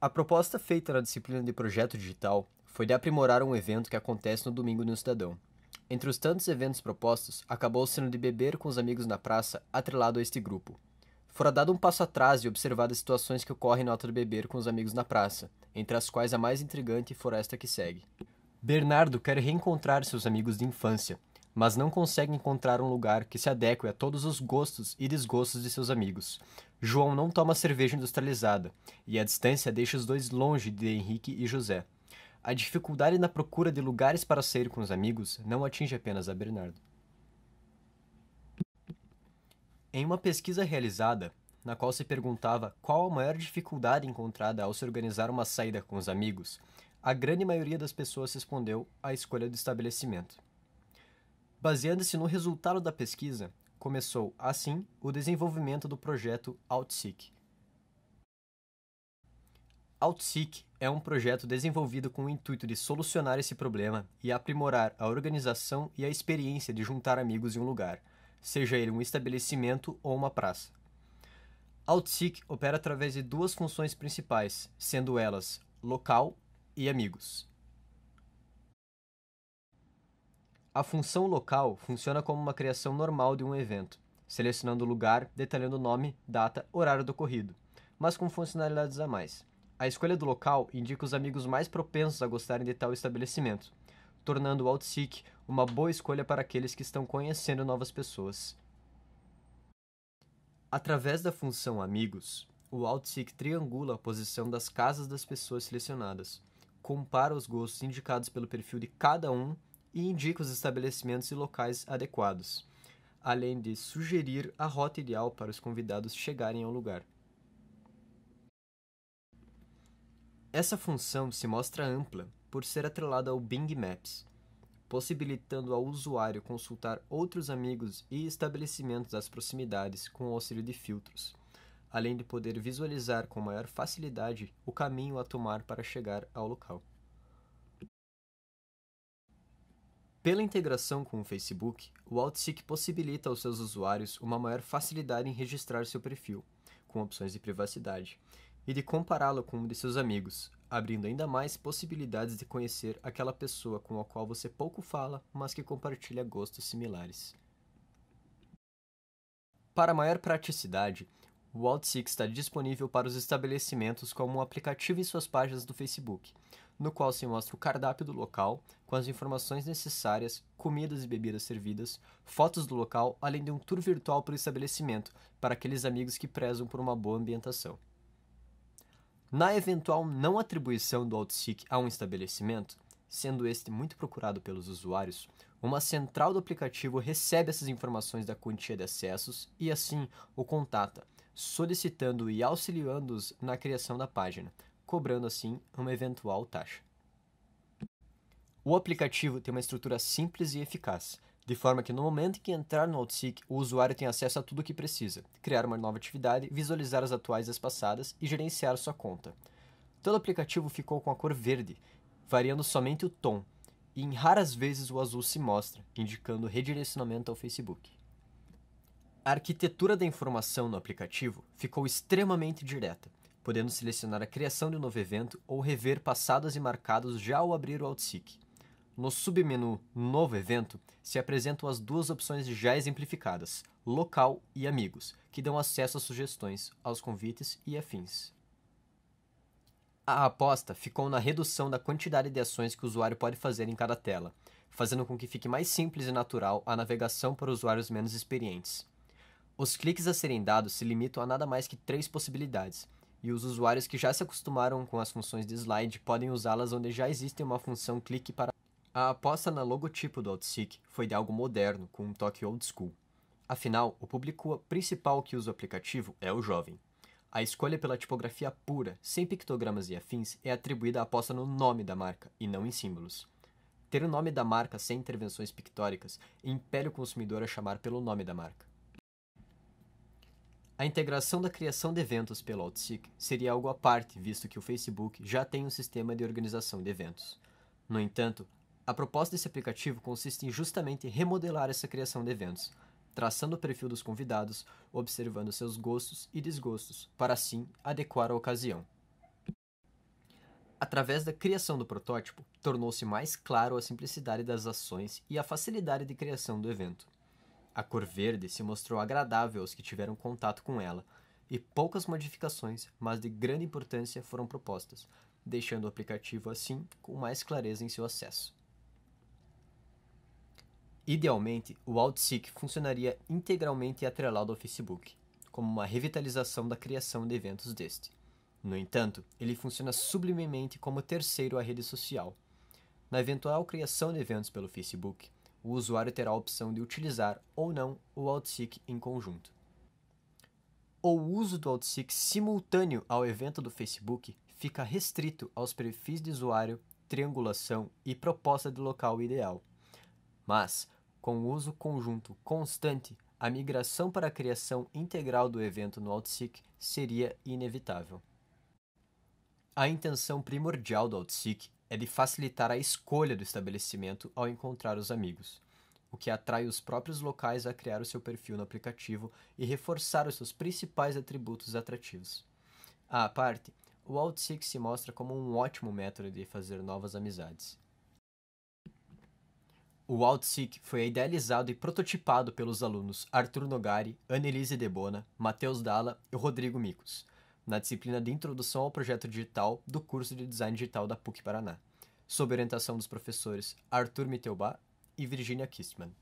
A proposta feita na disciplina de projeto digital foi de aprimorar um evento que acontece no domingo no Estadão. Entre os tantos eventos propostos, acabou sendo de beber com os amigos na praça, atrelado a este grupo. Fora dado um passo atrás e observado as situações que ocorrem na hora de beber com os amigos na praça, entre as quais a mais intrigante fora esta que segue. Bernardo quer reencontrar seus amigos de infância, mas não consegue encontrar um lugar que se adeque a todos os gostos e desgostos de seus amigos. João não toma cerveja industrializada, e a distância deixa os dois longe de Henrique e José. A dificuldade na procura de lugares para sair com os amigos não atinge apenas a Bernardo. Em uma pesquisa realizada, na qual se perguntava qual a maior dificuldade encontrada ao se organizar uma saída com os amigos, a grande maioria das pessoas respondeu à escolha do estabelecimento. Baseando-se no resultado da pesquisa, começou, assim, o desenvolvimento do projeto OutSeek. OutSeek é um projeto desenvolvido com o intuito de solucionar esse problema e aprimorar a organização e a experiência de juntar amigos em um lugar, seja ele um estabelecimento ou uma praça. OutSeek opera através de duas funções principais, sendo elas local e amigos. A função local funciona como uma criação normal de um evento, selecionando o lugar, detalhando o nome, data, horário do ocorrido, mas com funcionalidades a mais. A escolha do local indica os amigos mais propensos a gostarem de tal estabelecimento, tornando o OutSeek uma boa escolha para aqueles que estão conhecendo novas pessoas. Através da função Amigos, o OutSeek triangula a posição das casas das pessoas selecionadas, compara os gostos indicados pelo perfil de cada um e indica os estabelecimentos e locais adequados, além de sugerir a rota ideal para os convidados chegarem ao lugar. Essa função se mostra ampla por ser atrelada ao Bing Maps, possibilitando ao usuário consultar outros amigos e estabelecimentos das proximidades com o auxílio de filtros, além de poder visualizar com maior facilidade o caminho a tomar para chegar ao local. Pela integração com o Facebook, o OutSeek possibilita aos seus usuários uma maior facilidade em registrar seu perfil, com opções de privacidade, e de compará-lo com um de seus amigos, abrindo ainda mais possibilidades de conhecer aquela pessoa com a qual você pouco fala, mas que compartilha gostos similares. Para maior praticidade, o OutSeek está disponível para os estabelecimentos como um aplicativo em suas páginas do Facebook, no qual se mostra o cardápio do local, com as informações necessárias, comidas e bebidas servidas, fotos do local, além de um tour virtual pelo estabelecimento, para aqueles amigos que prezam por uma boa ambientação. Na eventual não atribuição do OutSeek a um estabelecimento, sendo este muito procurado pelos usuários, uma central do aplicativo recebe essas informações da quantia de acessos e assim o contata, solicitando e auxiliando-os na criação da página, cobrando assim uma eventual taxa. O aplicativo tem uma estrutura simples e eficaz, de forma que no momento em que entrar no OutSeek, o usuário tem acesso a tudo o que precisa, criar uma nova atividade, visualizar as atuais e as passadas e gerenciar sua conta. Todo o aplicativo ficou com a cor verde, variando somente o tom, e em raras vezes o azul se mostra, indicando redirecionamento ao Facebook. A arquitetura da informação no aplicativo ficou extremamente direta, podendo selecionar a criação de um novo evento ou rever passados e marcados já ao abrir o OutSeek. No submenu Novo Evento, se apresentam as duas opções já exemplificadas, Local e Amigos, que dão acesso às sugestões, aos convites e afins. A aposta ficou na redução da quantidade de ações que o usuário pode fazer em cada tela, fazendo com que fique mais simples e natural a navegação para usuários menos experientes. Os cliques a serem dados se limitam a nada mais que três possibilidades, e os usuários que já se acostumaram com as funções de slide podem usá-las onde já existe uma função clique para. A aposta na logotipo do OutSeek foi de algo moderno, com um toque old school. Afinal, o público principal que usa o aplicativo é o jovem. A escolha pela tipografia pura, sem pictogramas e afins, é atribuída à aposta no nome da marca e não em símbolos. Ter o nome da marca sem intervenções pictóricas impele o consumidor a chamar pelo nome da marca. A integração da criação de eventos pelo OutSeek seria algo à parte, visto que o Facebook já tem um sistema de organização de eventos. No entanto, a proposta desse aplicativo consiste em justamente remodelar essa criação de eventos, traçando o perfil dos convidados, observando seus gostos e desgostos, para assim adequar a ocasião. Através da criação do protótipo, tornou-se mais claro a simplicidade das ações e a facilidade de criação do evento. A cor verde se mostrou agradável aos que tiveram contato com ela, e poucas modificações, mas de grande importância, foram propostas, deixando o aplicativo assim com mais clareza em seu acesso. Idealmente, o OutSeek funcionaria integralmente atrelado ao Facebook, como uma revitalização da criação de eventos deste. No entanto, ele funciona sublimemente como terceiro à rede social. Na eventual criação de eventos pelo Facebook, o usuário terá a opção de utilizar ou não o AltSeek em conjunto. O uso do AltSeek simultâneo ao evento do Facebook fica restrito aos perfis de usuário, triangulação e proposta de local ideal. Mas, com o uso conjunto constante, a migração para a criação integral do evento no AltSeek seria inevitável. A intenção primordial do AltSeek é de facilitar a escolha do estabelecimento ao encontrar os amigos, o que atrai os próprios locais a criar o seu perfil no aplicativo e reforçar os seus principais atributos atrativos. À parte, o OutSix se mostra como um ótimo método de fazer novas amizades. O OutSeek foi idealizado e prototipado pelos alunos Arthur Nogari, Annelise Debona, Matheus Dalla e Rodrigo Micos na disciplina de Introdução ao Projeto Digital do curso de Design Digital da PUC Paraná, sob orientação dos professores Arthur Mitelba e Virginia Kistman.